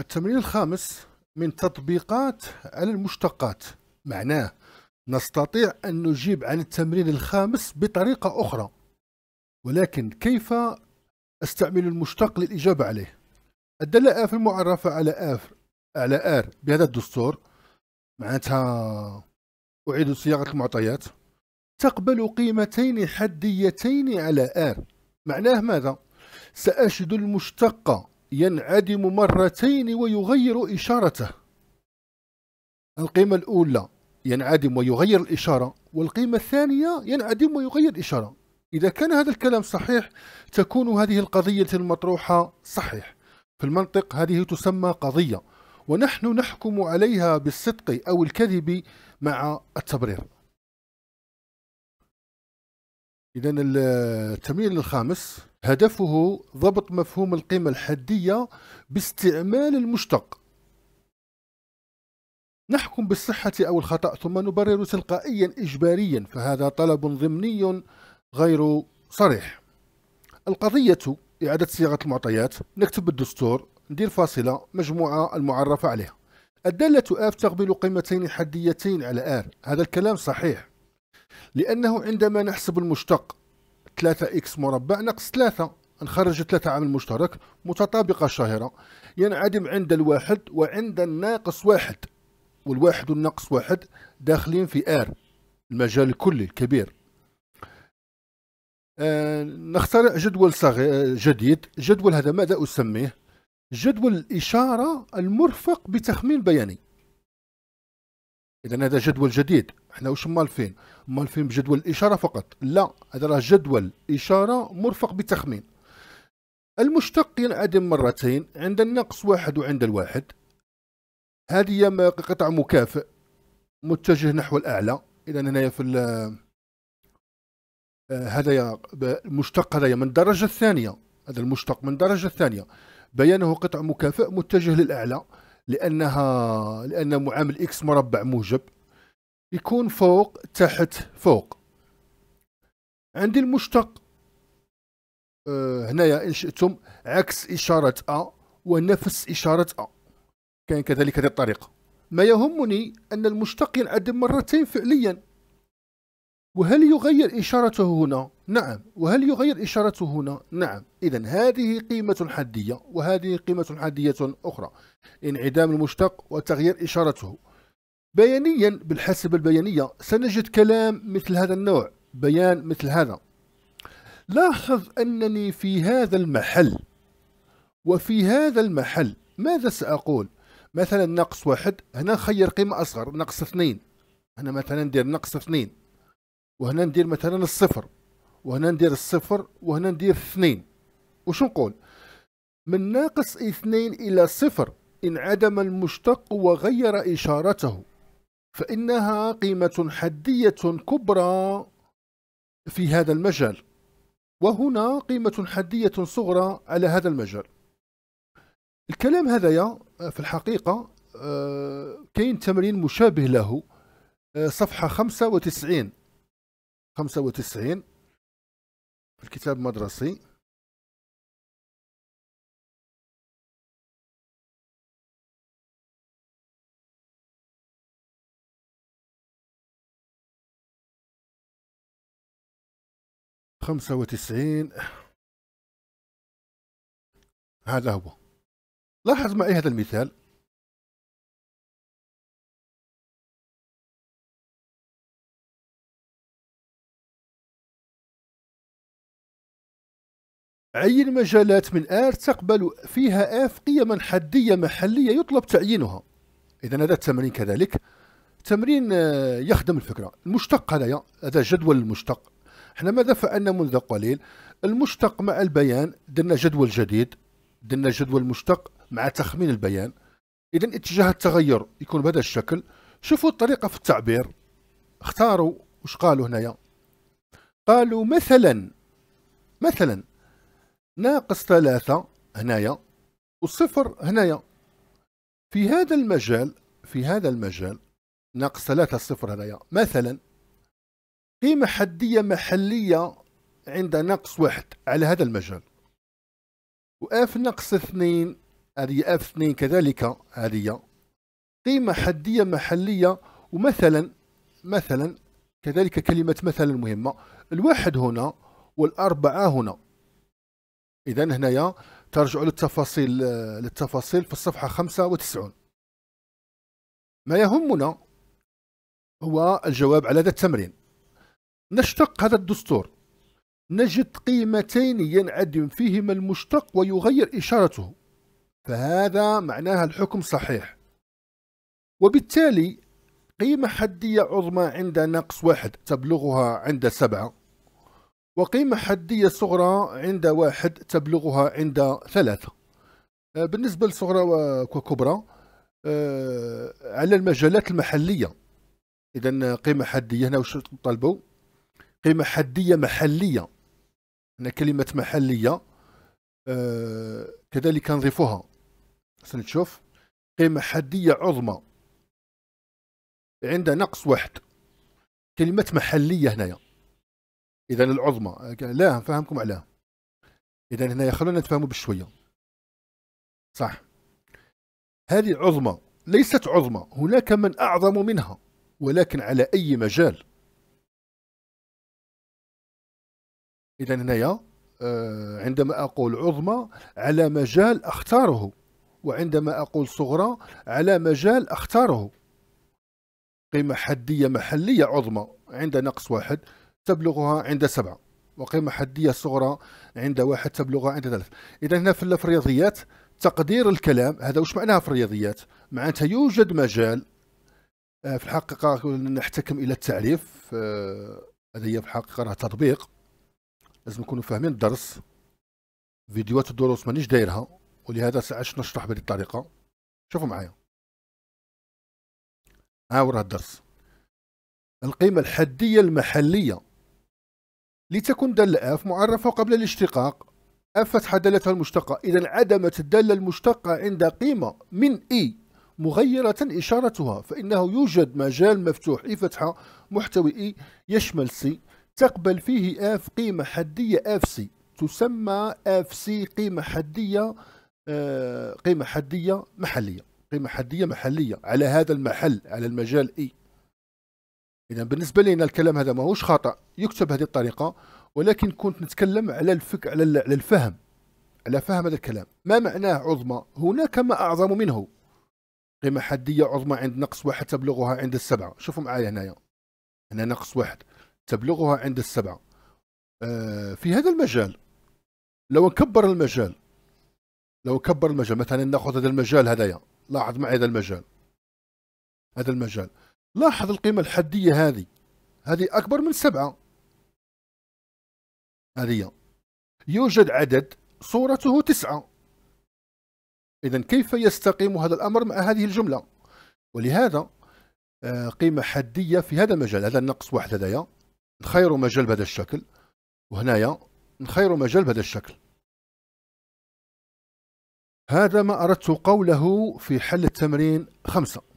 التمرين الخامس من تطبيقات على المشتقات معناه نستطيع أن نجيب عن التمرين الخامس بطريقة أخرى ولكن كيف استعمل المشتق للإجابة عليه الدالة آف المعرفة على آف على آر بهذا الدستور معناتها أعيد صياغة المعطيات تقبل قيمتين حديتين على آر معناه ماذا؟ سأجد المشتق ينعدم مرتين ويغير إشارته القيمة الأولى ينعدم ويغير الإشارة والقيمة الثانية ينعدم ويغير الإشارة إذا كان هذا الكلام صحيح تكون هذه القضية المطروحة صحيح في المنطق هذه تسمى قضية ونحن نحكم عليها بالصدق أو الكذب مع التبرير إذا التمرين الخامس هدفه ضبط مفهوم القيمة الحدية باستعمال المشتق نحكم بالصحة أو الخطأ ثم نبرر تلقائيا إجباريا فهذا طلب ضمني غير صريح القضية إعادة صياغة المعطيات نكتب الدستور ندير فاصلة مجموعة المعرفة عليها الدالة آف تقبل قيمتين حديتين على آر هذا الكلام صحيح لأنه عندما نحسب المشتق 3 اكس مربع ناقص 3 نخرج 3 عامل مشترك متطابقة شهيرة ينعدم عند الواحد وعند الناقص واحد والواحد والناقص واحد داخلين في ار المجال الكلي الكبير آه نخترع جدول صغير آه، جديد جدول هذا ماذا أسميه جدول الإشارة المرفق بتخمين بياني اذا هذا جدول جديد احنا واش مالفين مالفين بجدول الاشاره فقط لا هذا راه جدول اشاره مرفق بتخمين المشتق ينعدم مرتين عند النقص واحد وعند الواحد هذه قطع مكافئ متجه نحو الاعلى اذا هنايا في آه، هذا المشتق هذا من الدرجه الثانيه هذا المشتق من الدرجه الثانيه بيانه قطع مكافئ متجه للاعلى لانها لان معامل اكس مربع موجب يكون فوق تحت فوق عندي المشتق آه، هنايا ان شئتم عكس اشاره ا ونفس اشاره ا كان كذلك هذه الطريقه ما يهمني ان المشتق ينعدم مرتين فعليا وهل يغير اشارته هنا نعم وهل يغير إشارته هنا؟ نعم إذا هذه قيمة حدية وهذه قيمة حدية أخرى انعدام المشتق وتغيير إشارته بيانيا بالحسبة البيانية سنجد كلام مثل هذا النوع بيان مثل هذا لاحظ أنني في هذا المحل وفي هذا المحل ماذا سأقول؟ مثلا ناقص واحد هنا خير قيمة أصغر ناقص اثنين هنا مثلا ندير ناقص اثنين وهنا ندير مثلا الصفر وهنا ندير الصفر وهنا ندير اثنين وش نقول من ناقص اثنين إلى صفر انعدم المشتق وغير إشارته فإنها قيمة حدية كبرى في هذا المجال وهنا قيمة حدية صغرى على هذا المجال الكلام هذايا في الحقيقة آه، كاين تمرين مشابه له آه، صفحة 95 95 الكتاب مدرسي خمسة وتسعين هذا هو لاحظ معي هذا المثال عين مجالات من آر تقبل فيها آف قيما حدية محلية يطلب تعيينها إذا هذا التمرين كذلك تمرين آه، يخدم الفكرة المشتق هذا هذا جدول المشتق احنا ماذا فعلنا منذ قليل المشتق مع البيان درنا جدول جديد درنا جدول مشتق مع تخمين البيان إذا اتجاه التغير يكون بهذا الشكل شوفوا الطريقة في التعبير اختاروا وش قالوا هنايا قالوا مثلا مثلا ناقص ثلاثة هنايا والصفر هنايا في هذا المجال في هذا المجال ناقص ثلاثة صفر هنايا مثلا قيمة حدية محلية عند ناقص واحد على هذا المجال وآف ناقص اثنين هذه آف اثنين كذلك هذه قيمة حدية محلية ومثلا مثلا كذلك كلمة مثلا مهمة الواحد هنا والأربعة هنا اذا هنايا ترجعوا للتفاصيل آه، للتفاصيل في الصفحه 95 ما يهمنا هو الجواب على هذا التمرين نشتق هذا الدستور نجد قيمتين ينعدم فيهما المشتق ويغير إشارته فهذا معناها الحكم صحيح وبالتالي قيمة حدية عظمى عند ناقص واحد تبلغها عند سبعة وقيمة حدية صغرى عند واحد تبلغها عند ثلاثة آه، بالنسبة لصغرى وكبرى آه، على المجالات المحلية إذا قيمة حدية هنا واش تطلبوا قيمة حدية محلية هنا كلمة محلية آه، كذلك نضيفها سنشوف قيمة حدية عظمى عند نقص واحد كلمة محلية هنايا اذا العظمى لا نفهمكم على اذا هنا خلونا نتفاهموا بشويه صح هذه عظمى ليست عظمى هناك من اعظم منها ولكن على اي مجال اذا هنايا آه، عندما اقول عظمى على مجال اختاره وعندما اقول صغرى على مجال اختاره قيمه حديه محليه عظمى عند نقص واحد تبلغها عند سبعة وقيمة حدية صغرى عند واحد تبلغها عند ثلاث إذا هنا في الرياضيات تقدير الكلام هذا وش معناها في الرياضيات معناتها يوجد مجال آه، في الحقيقة نحتكم إلى التعريف آه، هذا هي في الحقيقة راه تطبيق لازم نكونوا فاهمين الدرس فيديوهات الدروس مانيش دايرها ولهذا ساعش نشرح بهذه الطريقة شوفوا معايا ها وراه الدرس القيمة الحدية المحلية لتكن دالة اف معرفة قبل الاشتقاق اف فتحة دالتها المشتقة إذا عدمت الدالة المشتقة عند قيمة من اي مغيرة إشارتها فإنه يوجد مجال مفتوح اي فتحة محتوي اي يشمل سي تقبل فيه اف قيمة حدية اف سي تسمى اف سي قيمة حدية آه، قيمة حدية محلية قيمة حدية محلية على هذا المحل على المجال اي اذا بالنسبه لي الكلام هذا ماهوش خطا يكتب بهذه الطريقه ولكن كنت نتكلم على الفك على على الفهم على فهم هذا الكلام ما معناه عظمى هناك ما اعظم منه قيمه حديه عظمى عند نقص واحد تبلغها عند السبعه شوفوا معايا هنايا هنا نقص واحد تبلغها عند السبعه آه في هذا المجال لو نكبر المجال لو نكبر المجال مثلا ناخذ هذا المجال هذايا لاحظ معي هذا المجال هذا المجال لاحظ القيمة الحدية هذه هذه أكبر من سبعة هذه يوجد عدد صورته تسعة إذا كيف يستقيم هذا الأمر مع هذه الجملة ولهذا آه، قيمة حدية في هذا المجال هذا النقص واحد هذايا نخيروا مجال بهذا الشكل وهنايا نخيروا مجال بهذا الشكل هذا ما أردت قوله في حل التمرين خمسة